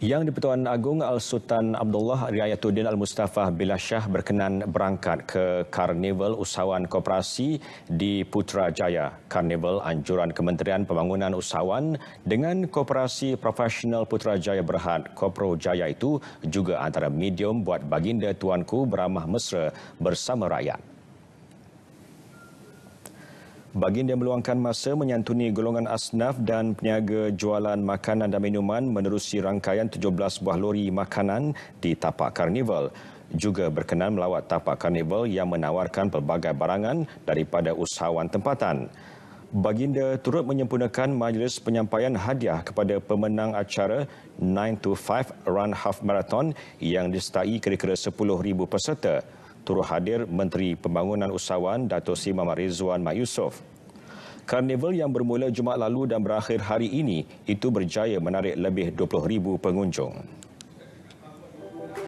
Yang di-Pertuan Agong Al-Sultan Abdullah Riayatuddin Al-Mustafa Shah berkenan berangkat ke Karnival Usahawan Koperasi di Putrajaya. Karnival Anjuran Kementerian Pembangunan Usahawan dengan Koperasi Profesional Putrajaya Berhad Kopro Jaya itu juga antara medium buat baginda Tuanku beramah mesra bersama rakyat. Baginda meluangkan masa menyantuni golongan asnaf dan peniaga jualan makanan dan minuman menerusi rangkaian 17 buah lori makanan di tapak karnival. Juga berkenan melawat tapak karnival yang menawarkan pelbagai barangan daripada usahawan tempatan. Baginda turut menyempurnakan majlis penyampaian hadiah kepada pemenang acara 9 to 5 Run Half Marathon yang disertai kira-kira 10,000 peserta turut hadir Menteri Pembangunan Usahawan Dato' Sri Mama Rizwan Mak Yusof. Karnival yang bermula Jumaat lalu dan berakhir hari ini itu berjaya menarik lebih 20,000 pengunjung.